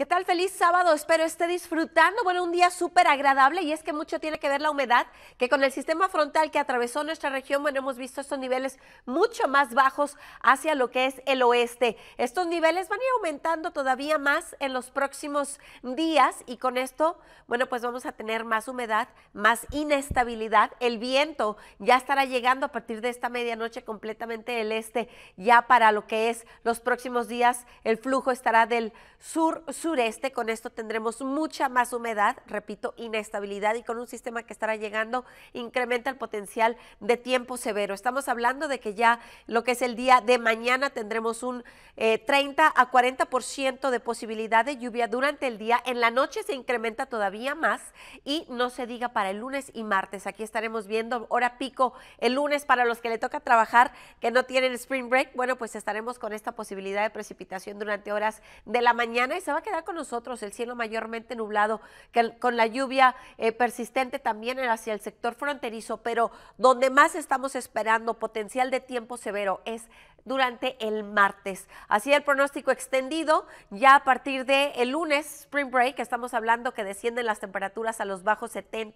¿Qué tal? Feliz sábado, espero esté disfrutando. Bueno, un día súper agradable y es que mucho tiene que ver la humedad, que con el sistema frontal que atravesó nuestra región, bueno, hemos visto estos niveles mucho más bajos hacia lo que es el oeste. Estos niveles van a ir aumentando todavía más en los próximos días y con esto, bueno, pues vamos a tener más humedad, más inestabilidad. El viento ya estará llegando a partir de esta medianoche completamente del este, ya para lo que es los próximos días, el flujo estará del sur-sur sureste, con esto tendremos mucha más humedad, repito, inestabilidad y con un sistema que estará llegando incrementa el potencial de tiempo severo. Estamos hablando de que ya lo que es el día de mañana tendremos un 30 eh, a 40% de posibilidad de lluvia durante el día. En la noche se incrementa todavía más y no se diga para el lunes y martes. Aquí estaremos viendo hora pico el lunes para los que le toca trabajar, que no tienen spring break. Bueno, pues estaremos con esta posibilidad de precipitación durante horas de la mañana y se va a con nosotros el cielo mayormente nublado, con la lluvia eh, persistente también hacia el sector fronterizo, pero donde más estamos esperando potencial de tiempo severo es durante el martes. Así el pronóstico extendido, ya a partir de el lunes, Spring Break, estamos hablando que descienden las temperaturas a los bajos 70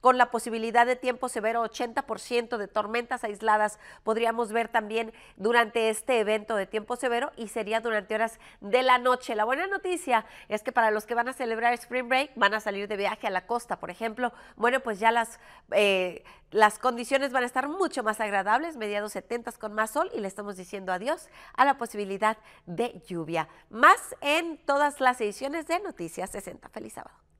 con la posibilidad de tiempo severo 80% de tormentas aisladas. Podríamos ver también durante este evento de tiempo severo y sería durante horas de la noche. La buena noticia es que para los que van a celebrar Spring Break, van a salir de viaje a la costa, por ejemplo, bueno, pues ya las... Eh, las condiciones van a estar mucho más agradables, mediados 70 con más sol y le estamos diciendo diciendo adiós a la posibilidad de lluvia. Más en todas las ediciones de Noticias 60. Feliz sábado.